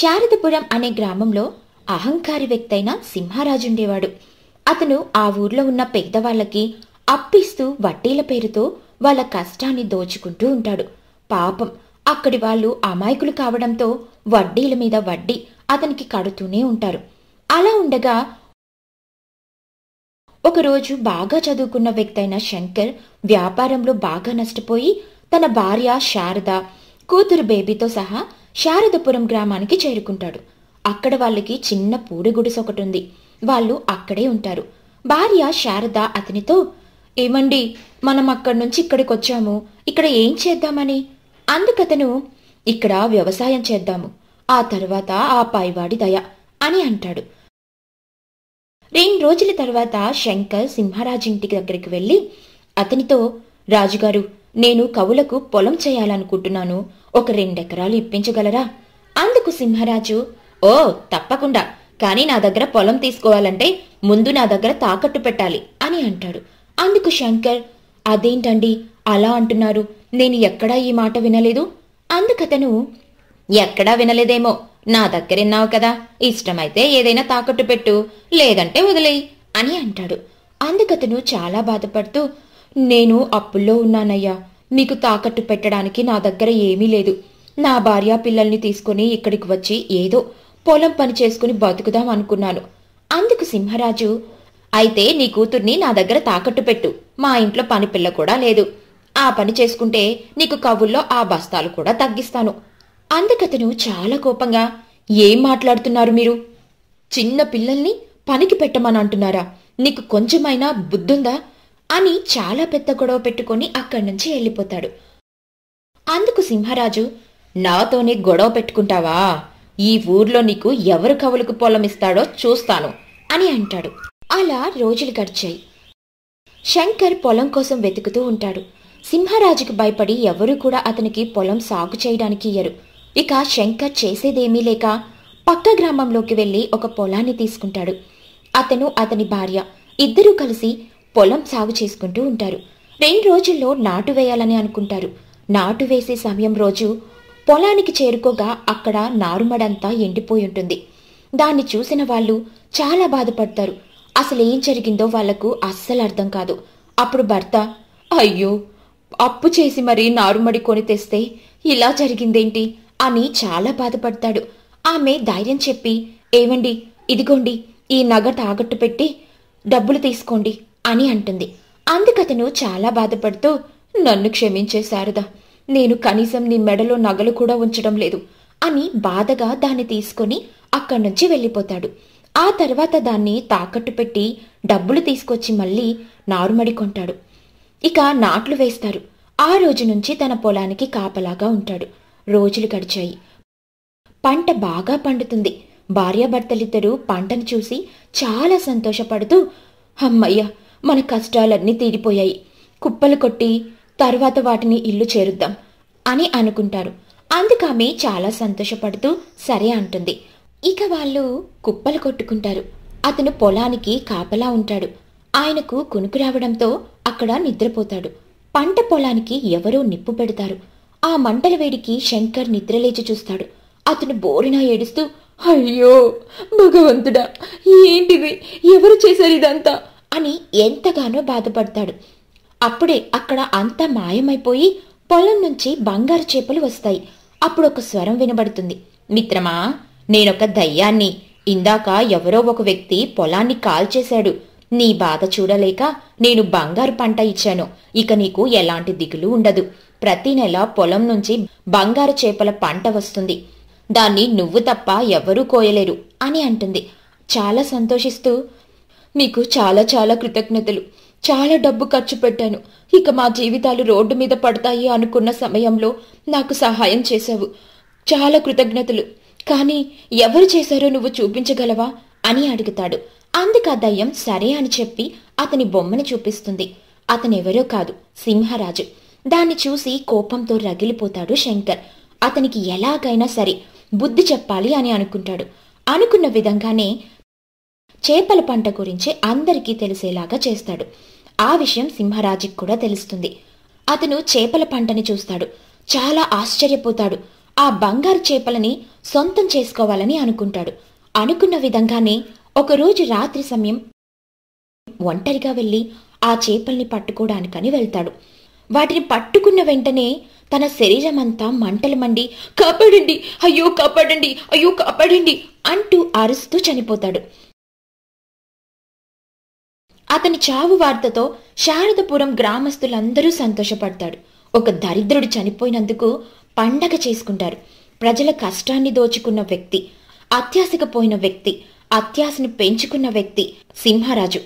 శారదపురం అనే గ్రామంలో అహంకారి వ్యక్తైన సింహారాజుండేవాడు అతను ఆ ఊర్లో ఉన్న పెద్దవాళ్ళకి అప్పిస్తూ వడ్డీల పేరుతో వాళ్ళ కష్టాన్ని దోచుకుంటూ ఉంటాడు పాపం అక్కడి వాళ్ళు అమాయకులు కావడంతో వడ్డీల మీద వడ్డీ అతనికి కడుతూనే ఉంటారు అలా ఉండగా ఒకరోజు బాగా చదువుకున్న వ్యక్తైన శంకర్ వ్యాపారంలో బాగా నష్టపోయి తన భార్య శారద కూతురు బేబీతో సహా శారదపురం గ్రామానికి చేరుకుంటాడు అక్కడ వాళ్ళకి చిన్న పూడి గుడిసె ఒకటి ఉంది వాళ్ళు అక్కడే ఉంటారు భార్య శారద అతనితో ఏమండి మనం అక్కడి నుంచి ఇక్కడికి వచ్చాము ఇక్కడ ఏం చేద్దామని అందుకతను ఇక్కడ వ్యవసాయం చేద్దాము ఆ తర్వాత ఆ పైవాడి దయ అని అంటాడు రెండు రోజుల తర్వాత శంకర్ సింహరాజింటి దగ్గరికి వెళ్ళి అతనితో రాజుగారు నేను కవులకు పొలం చేయాలనుకుంటున్నాను ఒక రెండెకరాలు ఇప్పించగలరా అందుకు సింహరాజు ఓ తప్పకుండా కానీ నా దగ్గర పొలం తీసుకోవాలంటే ముందు నా దగ్గర తాకట్టు పెట్టాలి అని అంటాడు అందుకు శంకర్ అదేంటండి అలా అంటున్నారు నేను ఎక్కడా ఈ మాట వినలేదు అందుకతను ఎక్కడా వినలేదేమో నా దగ్గరున్నావు కదా ఇష్టమైతే ఏదైనా తాకట్టు పెట్టు లేదంటే వదిలేయి అని అంటాడు అందుకతను చాలా బాధపడుతూ నేను అప్పుల్లో ఉన్నానయ్యా నీకు తాకట్టు పెట్టడానికి నా దగ్గర ఏమీ లేదు నా భార్య పిల్లల్ని తీసుకుని ఇక్కడికి వచ్చి ఏదో పొలం పని చేసుకుని బతుకుదాం అనుకున్నాను అందుకు సింహరాజు అయితే నీ కూతుర్ని నా దగ్గర తాకట్టు పెట్టు మా ఇంట్లో పని పిల్ల కూడా లేదు ఆ పని చేసుకుంటే నీకు కవుల్లో ఆ బస్తాలు కూడా తగ్గిస్తాను అందుకతను చాలా కోపంగా ఏం మాట్లాడుతున్నారు మీరు చిన్న పిల్లల్ని పనికి పెట్టమని అంటున్నారా నీకు కొంచెమైనా బుద్ధుందా అని చాలా పెద్ద గొడవ పెట్టుకొని అక్కడి నుంచి వెళ్ళిపోతాడు అందుకు సింహరాజు నాతోనే గొడవ పెట్టుకుంటావా ఈ ఊర్లో నీకు ఎవరు కవులకు పొలమిస్తాడో చూస్తాను అని అంటాడు అలా రోజులు గడిచాయి శంకర్ పొలం కోసం వెతుకుతూ ఉంటాడు సింహరాజుకు భయపడి ఎవరూ కూడా అతనికి పొలం సాగు చేయడానికి ఇయ్యరు ఇక శంకర్ చేసేదేమీ లేక పక్క గ్రామంలోకి వెళ్ళి ఒక పొలాన్ని తీసుకుంటాడు అతను అతని భార్య ఇద్దరూ కలిసి పొలం సాగు చేసుకుంటూ ఉంటారు రెండు రోజుల్లో నాటు వేయాలని అనుకుంటారు నాటు వేసే సమయం రోజు పొలానికి చేరుకోగా అక్కడ నారుమడంతా ఎండిపోయి ఉంటుంది దాన్ని చూసిన వాళ్ళు చాలా బాధపడతారు అసలు ఏం జరిగిందో వాళ్లకు అస్సలు అర్థం కాదు అప్పుడు భర్త అయ్యో అప్పు చేసి మరీ నారుమడి కొని తెస్తే ఇలా జరిగిందేంటి అని చాలా బాధపడతాడు ఆమె ధైర్యం చెప్పి ఏమండి ఇదిగోండి ఈ నగ తాగట్టు పెట్టి డబ్బులు తీసుకోండి అని అంటుంది అందుకతను చాలా బాధపడుతూ నన్ను క్షమించే శారదా నేను కనీసం నీ మెడలో నగలు కూడా ఉంచడం లేదు అని బాధగా దాన్ని తీసుకొని అక్కడి నుంచి వెళ్ళిపోతాడు ఆ తర్వాత దాన్ని తాకట్టు పెట్టి డబ్బులు తీసుకొచ్చి మళ్ళీ నారుమడి కొంటాడు ఇక నాట్లు వేస్తారు ఆ రోజు నుంచి తన పొలానికి కాపలాగా ఉంటాడు రోజులు గడిచాయి పంట బాగా పండుతుంది భార్యాభర్తలిద్దరూ పంటను చూసి చాలా సంతోషపడుతూ అమ్మయ్యా మన కష్టాలన్నీ తీరిపోయాయి కుప్పలు కొట్టి తర్వాత వాటిని ఇల్లు చేరుద్దాం అని అనుకుంటారు అందుకామె చాలా సంతోషపడుతూ సరే అంటుంది ఇక వాళ్ళు కుప్పలు కొట్టుకుంటారు అతను పొలానికి కాపలా ఉంటాడు ఆయనకు కునుకు రావడంతో అక్కడ నిద్రపోతాడు పంట పొలానికి ఎవరో నిప్పు పెడతారు ఆ మంటల వేడికి శంకర్ నిద్రలేచి చూస్తాడు అతను బోరిన ఏడుస్తూ అయ్యో భగవంతుడా ఏంటిది ఎవరు చేశారు ఇదంతా అని ఎంతగానో బాధపడతాడు అప్పుడే అక్కడ అంతా మాయమైపోయి పొలం నుంచి బంగారు చేపలు వస్తాయి అప్పుడు ఒక స్వరం వినబడుతుంది మిత్రమా నేనొక దయ్యాన్ని ఇందాక ఎవరో ఒక వ్యక్తి పొలాన్ని కాల్చేశాడు నీ బాధ చూడలేక నేను బంగారు పంట ఇచ్చాను ఇక నీకు ఎలాంటి దిగులు ఉండదు ప్రతి నెల పొలం నుంచి బంగారు చేపల పంట వస్తుంది దాన్ని నువ్వు తప్ప ఎవరూ కోయలేరు అని అంటుంది చాలా సంతోషిస్తూ మీకు చాలా చాలా కృతజ్ఞతలు చాలా డబ్బు ఖర్చు పెట్టాను ఇక మా జీవితాలు రోడ్డు మీద పడతాయి అనుకున్న సమయంలో నాకు సహాయం చేశావు చాలా కృతజ్ఞతలు కానీ ఎవరు చేశారో నువ్వు చూపించగలవా అని అడుగుతాడు అందుక దయ్యం సరే అని చెప్పి అతని బొమ్మను చూపిస్తుంది అతనెవరో కాదు సింహరాజు దాన్ని చూసి కోపంతో రగిలిపోతాడు శంకర్ అతనికి ఎలాగైనా సరే బుద్ధి చెప్పాలి అని అనుకుంటాడు అనుకున్న విధంగానే చేపల పంట గురించి అందరికీ తెలిసేలాగా చేస్తాడు ఆ విషయం సింహరాజుకి కూడా తెలుస్తుంది అతను చేపల పంటని చూస్తాడు చాలా ఆశ్చర్యపోతాడు ఆ బంగారు చేపలని సొంతం చేసుకోవాలని అనుకుంటాడు అనుకున్న విధంగానే ఒకరోజు రాత్రి సమయం ఒంటరిగా వెళ్ళి ఆ చేపల్ని పట్టుకోవడానికని వెళ్తాడు వాటిని పట్టుకున్న వెంటనే తన శరీరం అంతా మంటలు మండి కాపాడండి అయ్యో కాపాడండి అయ్యో కాపాడండి అంటూ అరుస్తూ చనిపోతాడు అతని చావు వార్తతో శారదపురం గ్రామస్తులందరూ సంతోషపడతాడు ఒక దరిద్రుడు చనిపోయినందుకు పండగ చేసుకుంటారు ప్రజల కష్టాన్ని దోచుకున్న వ్యక్తి పోయిన వ్యక్తి అత్యాసను పెంచుకున్న వ్యక్తి సింహరాజు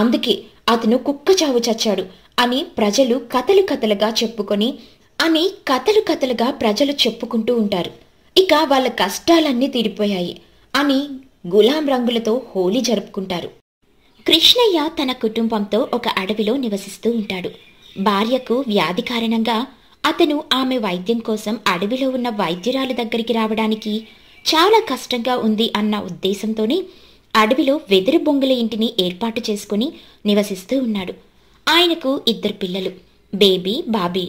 అందుకే అతను కుక్క చావు చచ్చాడు అని ప్రజలు కథలు కథలుగా చెప్పుకొని అని కథలు కథలుగా ప్రజలు చెప్పుకుంటూ ఉంటారు ఇక వాళ్ళ కష్టాలన్నీ తీరిపోయాయి అని గులాం రంగులతో హోలీ జరుపుకుంటారు కృష్ణయ్య తన కుటుంబంతో ఒక అడవిలో నివసిస్తూ ఉంటాడు భార్యకు వ్యాధి కారణంగా అతను ఆమె వైద్యం కోసం అడవిలో ఉన్న వైద్యురాలు దగ్గరికి రావడానికి చాలా కష్టంగా ఉంది అన్న ఉద్దేశంతోనే అడవిలో వెదురు బొంగుల ఇంటిని ఏర్పాటు చేసుకుని నివసిస్తూ ఉన్నాడు ఆయనకు ఇద్దరు పిల్లలు బేబీ బాబీ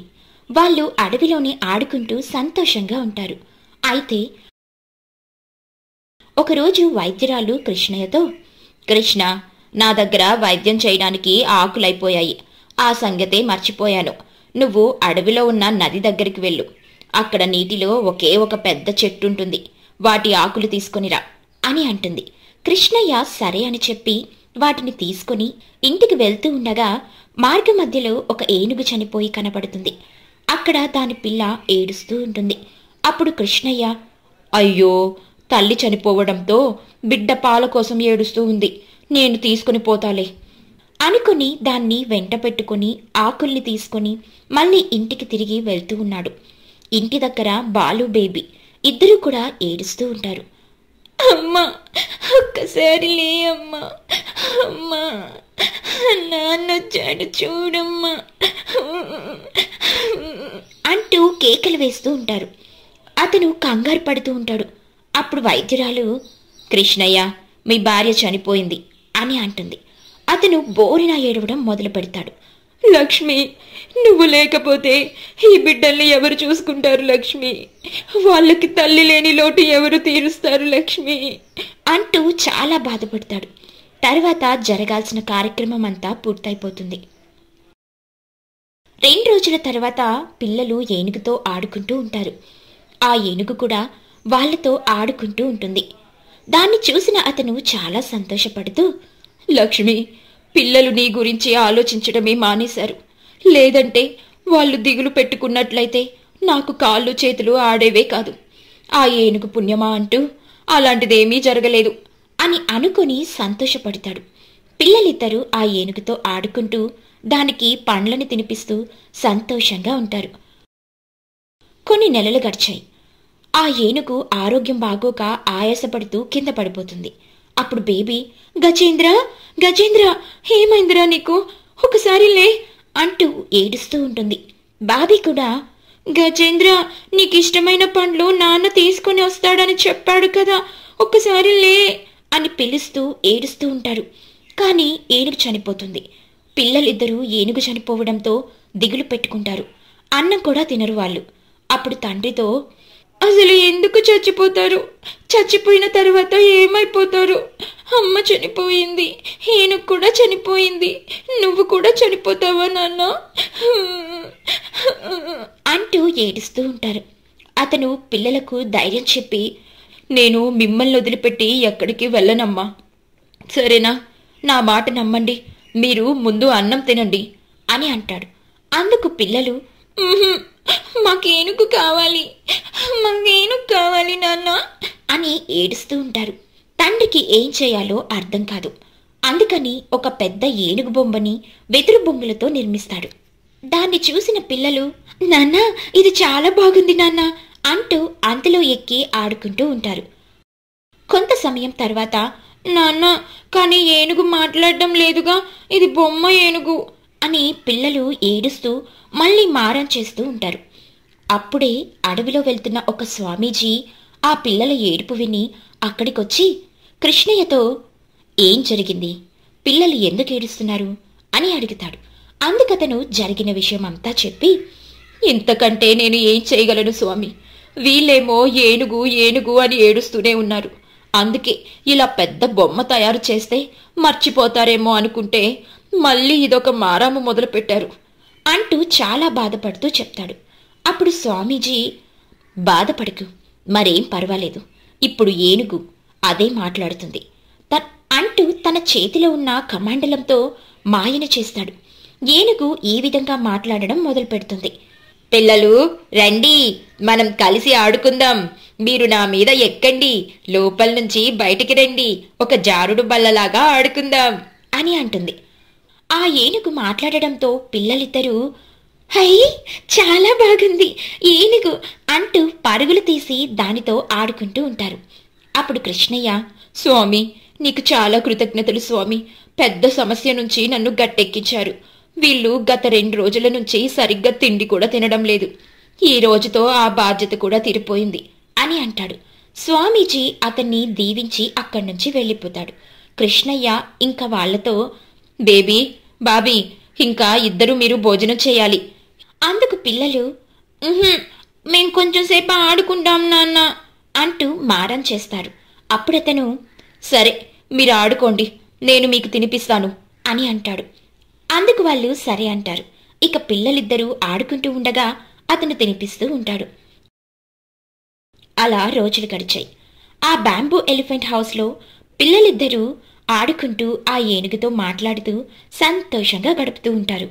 వాళ్ళు అడవిలోనే ఆడుకుంటూ సంతోషంగా ఉంటారు అయితే ఒకరోజు వైద్యురాలు కృష్ణయ్యతో కృష్ణ నా దగ్గర వైద్యం చేయడానికి ఆకులైపోయాయి ఆ సంగతే మర్చిపోయాను నువ్వు అడవిలో ఉన్న నది దగ్గరికి వెళ్ళు అక్కడ నీటిలో ఒకే ఒక పెద్ద చెట్టుంటుంది వాటి ఆకులు తీసుకునిరా అని అంటుంది కృష్ణయ్య సరే అని చెప్పి వాటిని తీసుకుని ఇంటికి వెళ్తూ ఉండగా మార్గ మధ్యలో ఒక ఏనుగు చనిపోయి కనబడుతుంది అక్కడ దాని పిల్ల ఏడుస్తూ ఉంటుంది అప్పుడు కృష్ణయ్య అయ్యో తల్లి చనిపోవడంతో బిడ్డ పాల కోసం ఏడుస్తూ ఉంది నేను తీసుకుని పోతాలే అనుకుని దాన్ని వెంట పెట్టుకుని ఆకుల్ని తీసుకుని మళ్ళీ ఇంటికి తిరిగి వెళ్తూ ఉన్నాడు ఇంటి దగ్గర బాలు బేబీ ఇద్దరు కూడా ఏడుస్తూ ఉంటారు అమ్మా ఒక్కసారి లే అమ్మా అమ్మా నాన్నొచ్చాడు చూడమ్మా అంటూ కేకలు వేస్తూ ఉంటారు అతను కంగారు పడుతూ ఉంటాడు అప్పుడు వైద్యురాలు కృష్ణయ్య మీ భార్య చనిపోయింది అని అంటుంది అతను బోరిన ఏడవడం మొదలు పెడతాడు లక్ష్మి నువ్వు లేకపోతే ఈ బిడ్డల్ని ఎవరు చూసుకుంటారు లక్ష్మి వాళ్ళకి తల్లి లేని లోటు ఎవరు తీరుస్తారు లక్ష్మి అంటూ చాలా బాధపడతాడు తర్వాత జరగాల్సిన కార్యక్రమం అంతా పూర్తయిపోతుంది రెండు రోజుల తర్వాత పిల్లలు ఏనుగుతో ఆడుకుంటూ ఉంటారు ఆ ఏనుగు కూడా వాళ్లతో ఆడుకుంటూ ఉంటుంది దాన్ని చూసిన అతను చాలా సంతోషపడుతూ లక్ష్మి పిల్లలు నీ గురించి ఆలోచించడమే మానేశారు లేదంటే వాళ్ళు దిగులు పెట్టుకున్నట్లయితే నాకు కాళ్ళు చేతులు ఆడేవే కాదు ఆ ఏనుగు పుణ్యమా అంటూ అలాంటిదేమీ జరగలేదు అని అనుకుని సంతోషపడతాడు పిల్లలిద్దరూ ఆ ఏనుగుతో ఆడుకుంటూ దానికి పండ్లను తినిపిస్తూ సంతోషంగా ఉంటారు కొన్ని నెలలు గడిచాయి ఆ ఏనుగు ఆరోగ్యం బాగోక ఆయాసపడుతూ కింద పడిపోతుంది అప్పుడు బేబీ గజేంద్ర గజేంద్ర ఏమైందిరా నీకు ఒకసారి లే అంటూ ఏడుస్తూ ఉంటుంది బాబీ కూడా గజేంద్ర నీకు ఇష్టమైన పండ్లు నాన్న తీసుకొని వస్తాడని చెప్పాడు కదా ఒక్కసారి లే అని పిలుస్తూ ఏడుస్తూ ఉంటారు కానీ ఏనుగు చనిపోతుంది పిల్లలిద్దరూ ఏనుగు చనిపోవడంతో దిగులు పెట్టుకుంటారు అన్నం కూడా తినరు వాళ్ళు అప్పుడు తండ్రితో అసలు ఎందుకు చచ్చిపోతారు చచ్చిపోయిన తర్వాత ఏమైపోతారు అమ్మ చనిపోయింది ఈయన కూడా చనిపోయింది నువ్వు కూడా చనిపోతావా నాన్న అంటూ ఏడుస్తూ ఉంటారు అతను పిల్లలకు ధైర్యం చెప్పి నేను మిమ్మల్ని వదిలిపెట్టి ఎక్కడికి వెళ్ళనమ్మా సరేనా నా మాట నమ్మండి మీరు ముందు అన్నం తినండి అని అంటాడు అందుకు పిల్లలు మాకేనుగు కావాలి మాకేనుగు కావాలి నాన్న అని ఏడుస్తూ ఉంటారు తండ్రికి ఏం చేయాలో అర్థం కాదు అందుకని ఒక పెద్ద ఏనుగు బొమ్మని వెదురు బొమ్మలతో నిర్మిస్తాడు దాన్ని చూసిన పిల్లలు నాన్న ఇది చాలా బాగుంది నాన్న అంటూ అంతలో ఎక్కి ఆడుకుంటూ ఉంటారు కొంత సమయం తర్వాత నాన్న కానీ ఏనుగు మాట్లాడడం లేదుగా ఇది బొమ్మ ఏనుగు అని పిల్లలు ఏడుస్తూ మళ్ళీ మారం చేస్తూ ఉంటారు అప్పుడే అడవిలో వెళ్తున్న ఒక స్వామీజీ ఆ పిల్లల ఏడుపు విని అక్కడికొచ్చి కృష్ణయ్యతో ఏం జరిగింది పిల్లలు ఎందుకు ఏడుస్తున్నారు అని అడుగుతాడు అందుకతను జరిగిన విషయం అంతా చెప్పి ఇంతకంటే నేను ఏం చేయగలను స్వామి వీళ్ళేమో ఏనుగు ఏనుగు అని ఏడుస్తూనే ఉన్నారు అందుకే ఇలా పెద్ద బొమ్మ తయారు చేస్తే మర్చిపోతారేమో అనుకుంటే మళ్ళీ ఇదొక మారాము మొదలుపెట్టారు అంటూ చాలా బాధపడుతూ చెప్తాడు అప్పుడు స్వామీజీ బాధపడకు మరేం పర్వాలేదు ఇప్పుడు ఏనుగు అదే మాట్లాడుతుంది త అంటూ తన చేతిలో ఉన్న కమాండలంతో మాయన చేస్తాడు ఏనుగు ఈ విధంగా మాట్లాడడం మొదలు పెడుతుంది పిల్లలు రండి మనం కలిసి ఆడుకుందాం మీరు నా మీద ఎక్కండి లోపల నుంచి బయటికి రండి ఒక జారుడు బల్లలాగా ఆడుకుందాం అని అంటుంది ఆ ఏనుగు మాట్లాడడంతో పిల్లలిద్దరూ హై చాలా బాగుంది ఏనుగు అంటూ పరుగులు తీసి దానితో ఆడుకుంటూ ఉంటారు అప్పుడు కృష్ణయ్య స్వామి నీకు చాలా కృతజ్ఞతలు స్వామి పెద్ద సమస్య నుంచి నన్ను గట్టెక్కించారు వీళ్ళు గత రెండు రోజుల నుంచి సరిగ్గా తిండి కూడా తినడం లేదు ఈ రోజుతో ఆ బాధ్యత కూడా తీరిపోయింది అని అంటాడు స్వామీజీ అతన్ని దీవించి అక్కడి నుంచి వెళ్ళిపోతాడు కృష్ణయ్య ఇంకా వాళ్లతో బేబీ బాబీ ఇంకా ఇద్దరు మీరు భోజనం చేయాలి అందుకు పిల్లలు మేం కొంచెంసేపు ఆడుకుంటాం నాన్న అంటూ మారం చేస్తారు అప్పుడతను సరే మీరు ఆడుకోండి నేను మీకు తినిపిస్తాను అని అంటాడు అందుకు వాళ్ళు సరే అంటారు ఇక పిల్లలిద్దరూ ఆడుకుంటూ ఉండగా అతను తినిపిస్తూ ఉంటాడు అలా రోజులు గడిచాయి ఆ బ్యాంబూ ఎలిఫెంట్ హౌస్లో పిల్లలిద్దరూ ఆడుకుంటూ ఆ ఏనుగుతో మాట్లాడుతూ సంతోషంగా గడుపుతూ ఉంటారు